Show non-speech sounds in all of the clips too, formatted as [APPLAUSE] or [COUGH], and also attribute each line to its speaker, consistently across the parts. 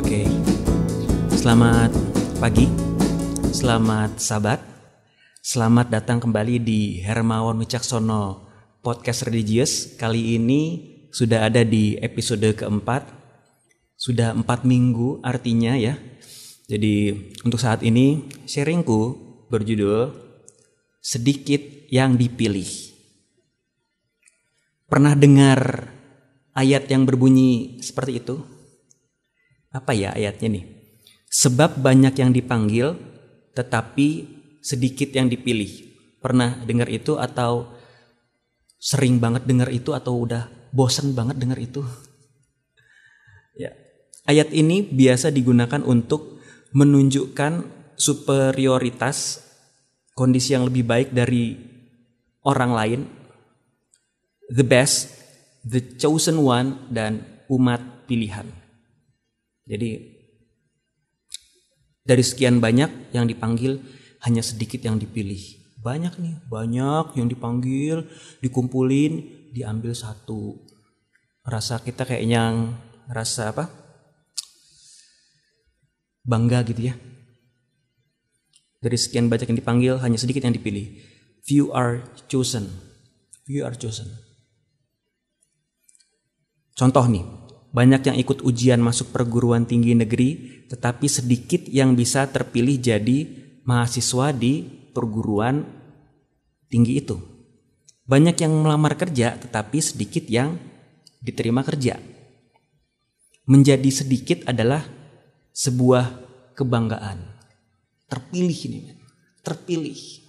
Speaker 1: Oke. Okay. Selamat pagi. Selamat sabat. Selamat datang kembali di Hermawan Wicaksono Podcast Religious. Kali ini sudah ada di episode keempat. Sudah empat minggu artinya ya. Jadi untuk saat ini sharingku berjudul Sedikit yang dipilih. Pernah dengar ayat yang berbunyi seperti itu? apa ya ayatnya nih? Sebab banyak yang dipanggil tetapi sedikit yang dipilih. Pernah dengar itu atau sering banget dengar itu atau udah bosan banget dengar itu? Ya. Ayat ini biasa digunakan untuk menunjukkan superioritas kondisi yang lebih baik dari orang lain, the best, the chosen one, dan umat pilihan. Jadi dari sekian banyak yang dipanggil hanya sedikit yang dipilih. Banyak nih, banyak yang dipanggil, dikumpulin, diambil satu. Rasa kita kayak yang rasa apa? Bangga gitu ya. Dari sekian banyak yang dipanggil, hanya sedikit yang dipilih. Few are chosen. Few are chosen. Contoh nih, banyak yang ikut ujian masuk perguruan tinggi negeri, tetapi sedikit yang bisa terpilih jadi mahasiswa di perguruan tinggi itu. Banyak yang melamar kerja, tetapi sedikit yang diterima kerja. Menjadi sedikit adalah sebuah kebanggaan. Terpilih ini, terpilih.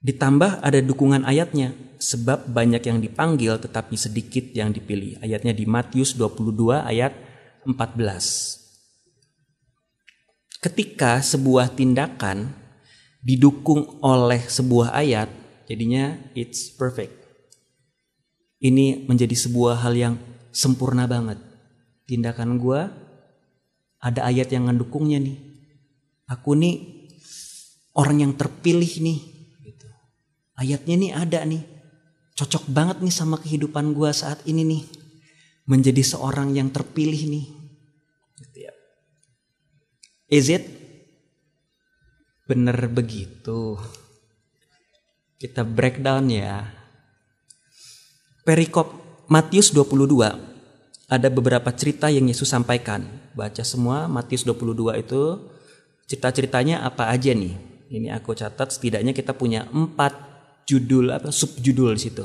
Speaker 1: Ditambah ada dukungan ayatnya, sebab banyak yang dipanggil tetapi sedikit yang dipilih. Ayatnya di Matius 22 ayat 14. Ketika sebuah tindakan didukung oleh sebuah ayat, jadinya it's perfect. Ini menjadi sebuah hal yang sempurna banget. Tindakan gue ada ayat yang mendukungnya nih. Aku nih orang yang terpilih nih ayatnya ini ada nih. Cocok banget nih sama kehidupan gue saat ini nih. Menjadi seorang yang terpilih nih. Gitu ya. Is it? Bener begitu. Kita breakdown ya. Perikop Matius 22 ada beberapa cerita yang Yesus sampaikan. Baca semua Matius 22 itu cerita-ceritanya apa aja nih. Ini aku catat setidaknya kita punya empat judul apa subjudul di situ.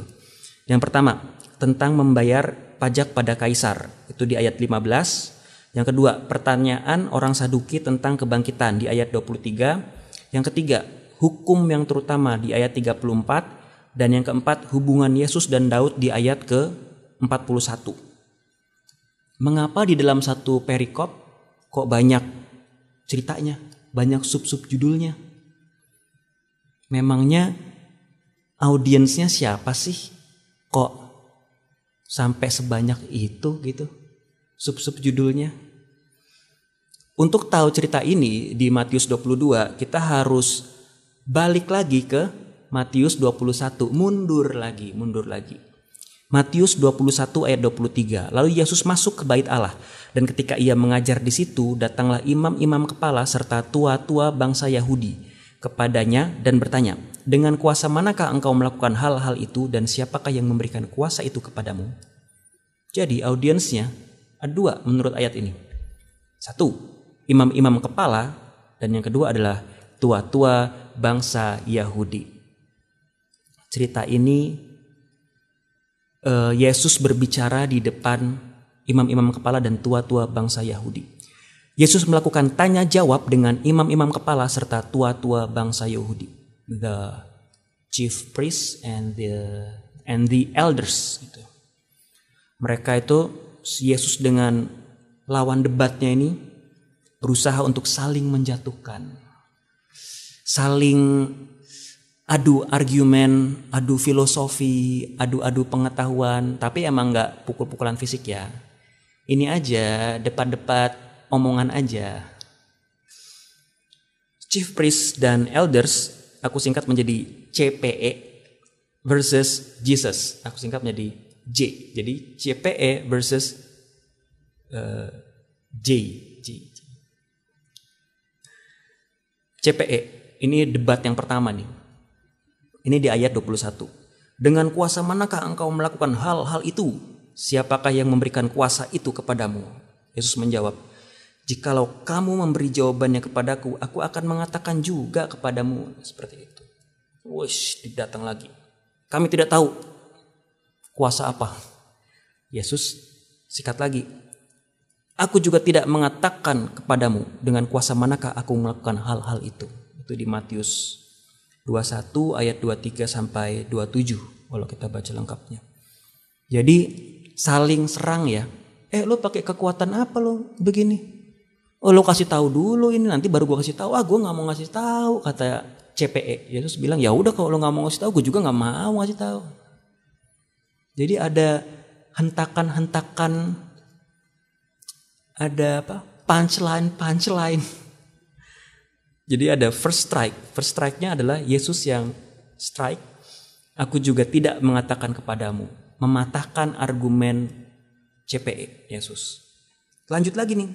Speaker 1: Yang pertama tentang membayar pajak pada kaisar itu di ayat 15. Yang kedua pertanyaan orang Saduki tentang kebangkitan di ayat 23. Yang ketiga hukum yang terutama di ayat 34 dan yang keempat hubungan Yesus dan Daud di ayat ke 41. Mengapa di dalam satu perikop kok banyak ceritanya, banyak sub-sub judulnya? Memangnya audiensnya siapa sih? Kok sampai sebanyak itu gitu? Sub-sub judulnya. Untuk tahu cerita ini di Matius 22, kita harus balik lagi ke Matius 21, mundur lagi, mundur lagi. Matius 21 ayat 23. Lalu Yesus masuk ke bait Allah dan ketika ia mengajar di situ datanglah imam-imam kepala serta tua-tua bangsa Yahudi kepadanya dan bertanya, dengan kuasa manakah engkau melakukan hal-hal itu dan siapakah yang memberikan kuasa itu kepadamu? Jadi audiensnya ada dua menurut ayat ini. Satu, imam-imam kepala dan yang kedua adalah tua-tua bangsa Yahudi. Cerita ini eh, Yesus berbicara di depan imam-imam kepala dan tua-tua bangsa Yahudi. Yesus melakukan tanya jawab dengan imam-imam kepala serta tua-tua bangsa Yahudi the chief priest and the and the elders gitu. Mereka itu Yesus dengan lawan debatnya ini berusaha untuk saling menjatuhkan. Saling adu argumen, adu filosofi, adu-adu pengetahuan, tapi emang nggak pukul-pukulan fisik ya. Ini aja depan-depan omongan aja. Chief priest dan elders aku singkat menjadi CPE versus Jesus. Aku singkat menjadi J. Jadi CPE versus uh, J. J. CPE. Ini debat yang pertama nih. Ini di ayat 21. Dengan kuasa manakah engkau melakukan hal-hal itu? Siapakah yang memberikan kuasa itu kepadamu? Yesus menjawab, Jikalau kamu memberi jawabannya kepadaku, aku akan mengatakan juga kepadamu. Seperti itu. Wush, datang lagi. Kami tidak tahu kuasa apa. Yesus sikat lagi. Aku juga tidak mengatakan kepadamu dengan kuasa manakah aku melakukan hal-hal itu. Itu di Matius 21 ayat 23 sampai 27 kalau kita baca lengkapnya. Jadi saling serang ya. Eh lo pakai kekuatan apa lo begini? oh lo kasih tahu dulu ini nanti baru gue kasih tahu ah gue nggak mau ngasih tahu kata CPE Yesus ya, bilang ya udah kalau lo nggak mau ngasih tahu gue juga nggak mau ngasih tahu jadi ada hentakan-hentakan ada apa punchline punchline [LAUGHS] jadi ada first strike first strike-nya adalah Yesus yang strike aku juga tidak mengatakan kepadamu mematahkan argumen CPE Yesus lanjut lagi nih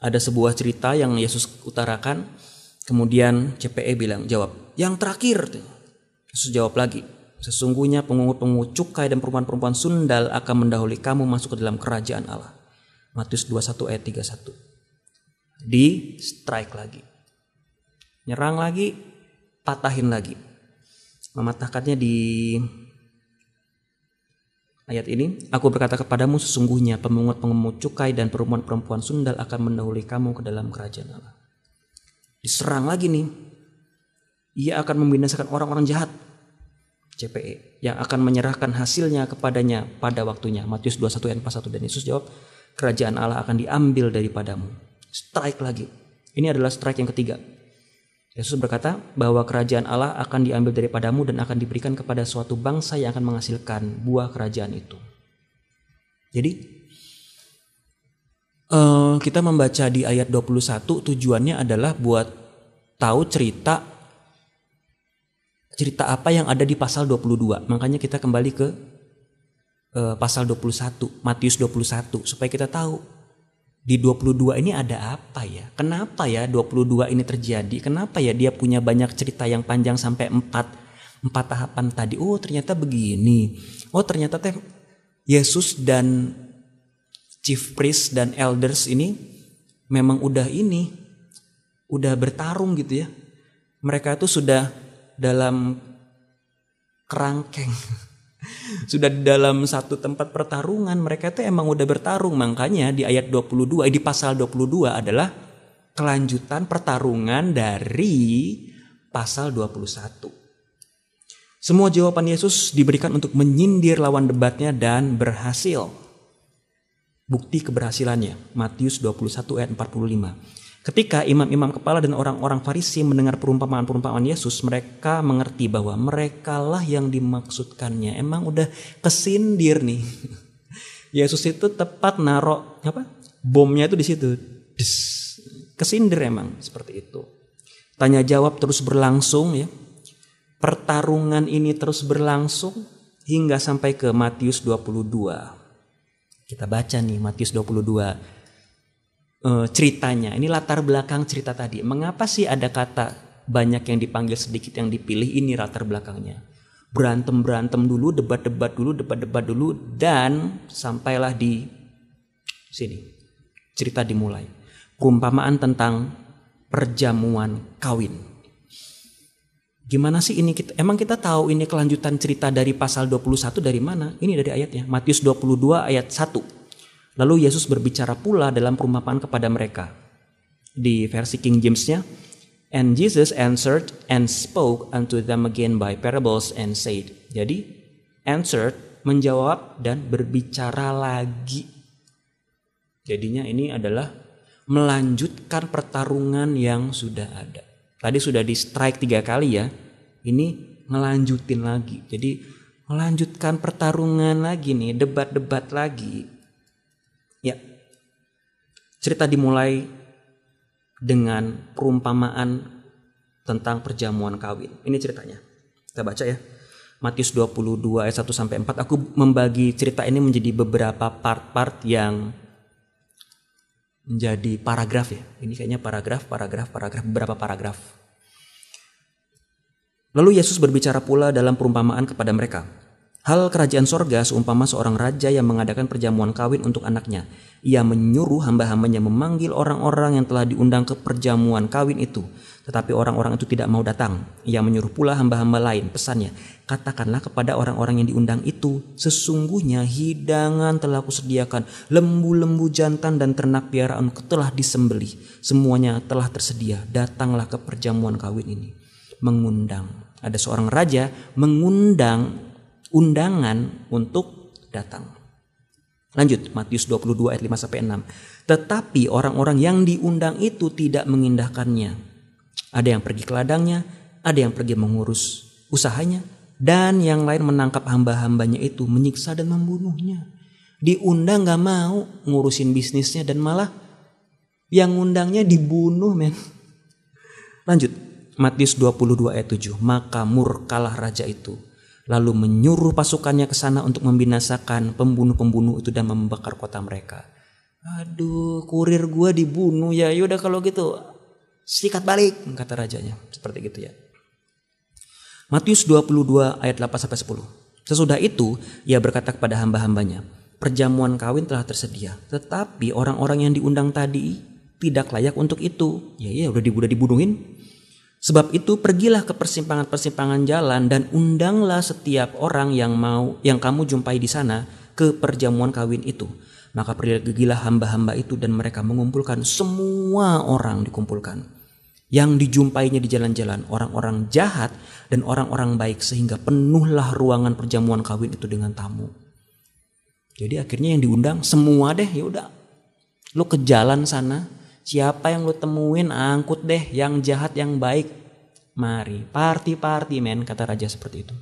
Speaker 1: ada sebuah cerita yang Yesus utarakan kemudian CPE bilang jawab yang terakhir Yesus jawab lagi sesungguhnya pengungut-pengungut cukai dan perempuan-perempuan sundal akan mendahului kamu masuk ke dalam kerajaan Allah Matius 21 ayat 31 di strike lagi nyerang lagi patahin lagi mematahkannya di Ayat ini, aku berkata kepadamu sesungguhnya pemungut-pengemut cukai dan perempuan-perempuan sundal akan mendahului kamu ke dalam kerajaan Allah. Diserang lagi nih. Ia akan membinasakan orang-orang jahat. CPE yang akan menyerahkan hasilnya kepadanya pada waktunya. Matius 21 ayat 41 dan Yesus jawab, kerajaan Allah akan diambil daripadamu. Strike lagi. Ini adalah strike yang ketiga. Yesus berkata bahwa kerajaan Allah akan diambil daripadamu dan akan diberikan kepada suatu bangsa yang akan menghasilkan buah kerajaan itu. Jadi eh, kita membaca di ayat 21 tujuannya adalah buat tahu cerita cerita apa yang ada di pasal 22. Makanya kita kembali ke eh, pasal 21, Matius 21 supaya kita tahu di 22 ini ada apa ya? Kenapa ya 22 ini terjadi? Kenapa ya dia punya banyak cerita yang panjang sampai 4 4 tahapan tadi? Oh, ternyata begini. Oh, ternyata teh Yesus dan chief priest dan elders ini memang udah ini udah bertarung gitu ya. Mereka itu sudah dalam kerangkeng [LAUGHS] sudah di dalam satu tempat pertarungan mereka itu emang udah bertarung makanya di ayat 22 eh, di pasal 22 adalah kelanjutan pertarungan dari pasal 21. Semua jawaban Yesus diberikan untuk menyindir lawan debatnya dan berhasil bukti keberhasilannya. Matius 21 ayat 45. Ketika imam-imam kepala dan orang-orang Farisi mendengar perumpamaan-perumpamaan Yesus, mereka mengerti bahwa merekalah yang dimaksudkannya. Emang udah kesindir nih. [LAUGHS] Yesus itu tepat narok apa? Bomnya itu di situ. Kesindir emang seperti itu. Tanya jawab terus berlangsung ya. Pertarungan ini terus berlangsung hingga sampai ke Matius 22. Kita baca nih Matius 22 uh, ceritanya. Ini latar belakang cerita tadi. Mengapa sih ada kata banyak yang dipanggil sedikit yang dipilih ini latar belakangnya berantem berantem dulu debat debat dulu debat debat dulu dan sampailah di sini cerita dimulai perumpamaan tentang perjamuan kawin gimana sih ini kita emang kita tahu ini kelanjutan cerita dari pasal 21 dari mana ini dari ayatnya Matius 22 ayat 1 Lalu Yesus berbicara pula dalam perumpamaan kepada mereka. Di versi King Jamesnya, And Jesus answered and spoke unto them again by parables and said. Jadi, answered, menjawab dan berbicara lagi. Jadinya ini adalah melanjutkan pertarungan yang sudah ada. Tadi sudah di strike tiga kali ya, ini ngelanjutin lagi. Jadi melanjutkan pertarungan lagi nih, debat-debat lagi Ya. Cerita dimulai dengan perumpamaan tentang perjamuan kawin. Ini ceritanya. Kita baca ya. Matius 22 ayat 1 sampai 4. Aku membagi cerita ini menjadi beberapa part-part yang menjadi paragraf ya. Ini kayaknya paragraf, paragraf, paragraf, beberapa paragraf. Lalu Yesus berbicara pula dalam perumpamaan kepada mereka. Hal kerajaan sorga seumpama seorang raja yang mengadakan perjamuan kawin untuk anaknya. Ia menyuruh hamba-hambanya memanggil orang-orang yang telah diundang ke perjamuan kawin itu. Tetapi orang-orang itu tidak mau datang. Ia menyuruh pula hamba-hamba lain. Pesannya, katakanlah kepada orang-orang yang diundang itu, sesungguhnya hidangan telah kusediakan, lembu-lembu jantan dan ternak piaraan telah disembeli, Semuanya telah tersedia, datanglah ke perjamuan kawin ini. Mengundang. Ada seorang raja mengundang undangan untuk datang. Lanjut Matius 22 ayat 5 sampai 6. Tetapi orang-orang yang diundang itu tidak mengindahkannya. Ada yang pergi ke ladangnya, ada yang pergi mengurus usahanya, dan yang lain menangkap hamba-hambanya itu menyiksa dan membunuhnya. Diundang gak mau ngurusin bisnisnya dan malah yang undangnya dibunuh men. Lanjut Matius 22 ayat 7. Maka murkalah raja itu lalu menyuruh pasukannya ke sana untuk membinasakan pembunuh-pembunuh itu dan membakar kota mereka. Aduh, kurir gue dibunuh ya. Yaudah kalau gitu, sikat balik, kata rajanya. Seperti gitu ya. Matius 22 ayat 8 sampai 10. Sesudah itu, ia berkata kepada hamba-hambanya, perjamuan kawin telah tersedia, tetapi orang-orang yang diundang tadi tidak layak untuk itu. Ya ya udah dibunuhin. Sebab itu pergilah ke persimpangan-persimpangan jalan dan undanglah setiap orang yang mau yang kamu jumpai di sana ke perjamuan kawin itu. Maka pergilah hamba-hamba itu dan mereka mengumpulkan semua orang dikumpulkan. Yang dijumpainya di jalan-jalan orang-orang jahat dan orang-orang baik sehingga penuhlah ruangan perjamuan kawin itu dengan tamu. Jadi akhirnya yang diundang semua deh ya udah. Lu ke jalan sana Siapa yang lu temuin angkut deh yang jahat yang baik. Mari, party-party men, kata raja seperti itu.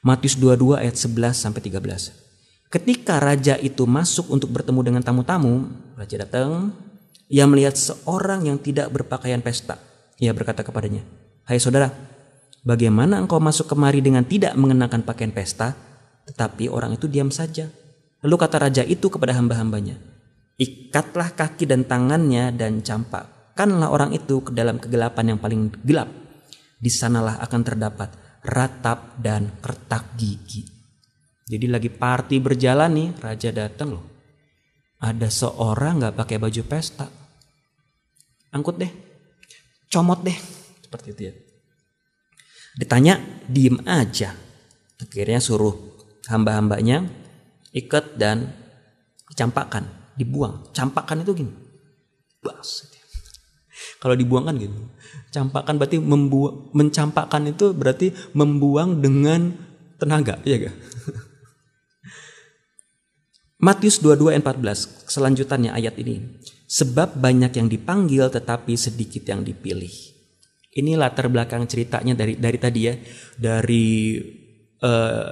Speaker 1: Matius 22 ayat 11 sampai 13. Ketika raja itu masuk untuk bertemu dengan tamu-tamu, raja datang, ia melihat seorang yang tidak berpakaian pesta. Ia berkata kepadanya, "Hai saudara, bagaimana engkau masuk kemari dengan tidak mengenakan pakaian pesta?" Tetapi orang itu diam saja. Lalu kata raja itu kepada hamba-hambanya, Ikatlah kaki dan tangannya dan campakkanlah orang itu ke dalam kegelapan yang paling gelap. Di sanalah akan terdapat ratap dan kertak gigi. Jadi lagi party berjalan nih, raja datang loh. Ada seorang nggak pakai baju pesta. Angkut deh, comot deh, seperti itu ya. Ditanya, diem aja. Akhirnya suruh hamba-hambanya ikat dan dicampakkan dibuang. Campakan itu gini. Bas. Kalau dibuang kan gitu. Campakan berarti membuang, mencampakkan itu berarti membuang dengan tenaga, iya gak? [LAUGHS] Matius 22 ayat 14, selanjutnya ayat ini. Sebab banyak yang dipanggil tetapi sedikit yang dipilih. Ini latar belakang ceritanya dari dari tadi ya, dari uh,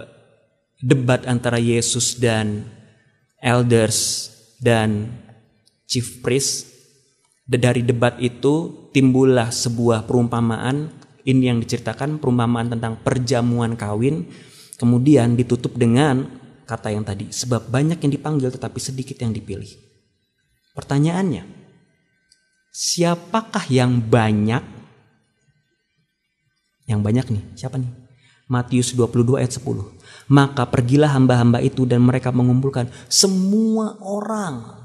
Speaker 1: debat antara Yesus dan elders dan chief priest dari debat itu timbullah sebuah perumpamaan ini yang diceritakan perumpamaan tentang perjamuan kawin kemudian ditutup dengan kata yang tadi sebab banyak yang dipanggil tetapi sedikit yang dipilih pertanyaannya siapakah yang banyak yang banyak nih siapa nih Matius 22 ayat 10. Maka pergilah hamba-hamba itu dan mereka mengumpulkan semua orang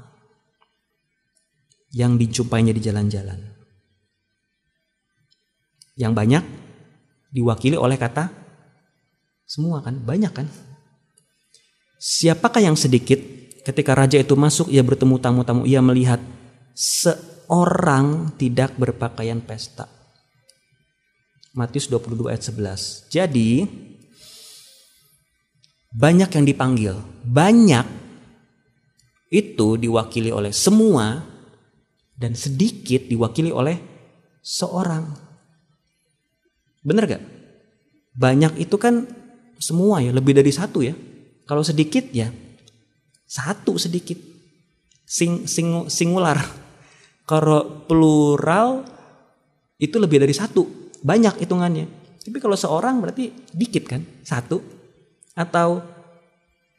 Speaker 1: yang dijumpainya di jalan-jalan. Yang banyak diwakili oleh kata semua kan, banyak kan? Siapakah yang sedikit ketika raja itu masuk ia bertemu tamu-tamu ia melihat seorang tidak berpakaian pesta Matius 22 ayat 11. Jadi banyak yang dipanggil, banyak itu diwakili oleh semua dan sedikit diwakili oleh seorang. Bener gak? Banyak itu kan semua ya, lebih dari satu ya. Kalau sedikit ya satu sedikit. Sing, sing, singular. Kalau plural itu lebih dari satu banyak hitungannya. Tapi kalau seorang berarti dikit kan? Satu. Atau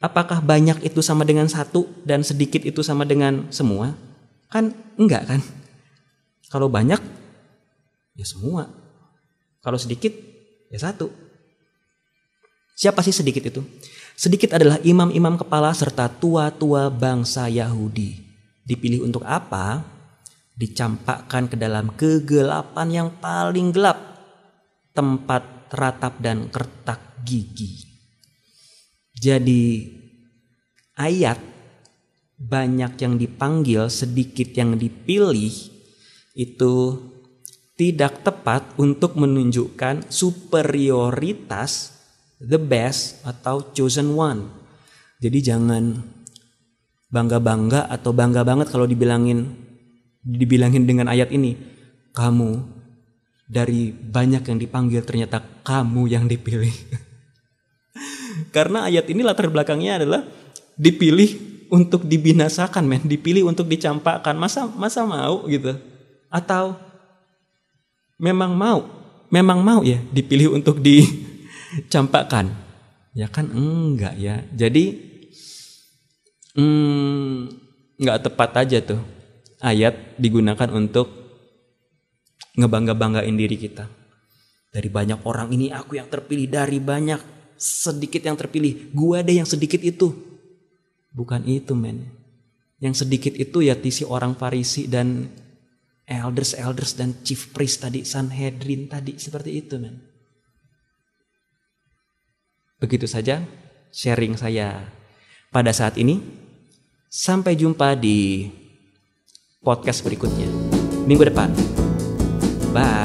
Speaker 1: apakah banyak itu sama dengan satu dan sedikit itu sama dengan semua? Kan enggak kan? Kalau banyak ya semua. Kalau sedikit ya satu. Siapa sih sedikit itu? Sedikit adalah imam-imam kepala serta tua-tua bangsa Yahudi. Dipilih untuk apa? Dicampakkan ke dalam kegelapan yang paling gelap tempat ratap dan kertak gigi. Jadi ayat banyak yang dipanggil, sedikit yang dipilih itu tidak tepat untuk menunjukkan superioritas the best atau chosen one. Jadi jangan bangga-bangga atau bangga banget kalau dibilangin dibilangin dengan ayat ini, kamu dari banyak yang dipanggil ternyata kamu yang dipilih. [LAUGHS] Karena ayat ini latar belakangnya adalah dipilih untuk dibinasakan, men, dipilih untuk dicampakkan. Masa masa mau gitu? Atau memang mau? Memang mau ya dipilih untuk dicampakkan? Ya kan enggak ya. Jadi hmm, enggak tepat aja tuh ayat digunakan untuk ngebangga-banggain diri kita. Dari banyak orang ini aku yang terpilih, dari banyak sedikit yang terpilih, gua deh yang sedikit itu. Bukan itu men. Yang sedikit itu ya tisi orang Farisi dan elders elders dan chief priest tadi Sanhedrin tadi seperti itu men. Begitu saja sharing saya pada saat ini. Sampai jumpa di podcast berikutnya minggu depan. back.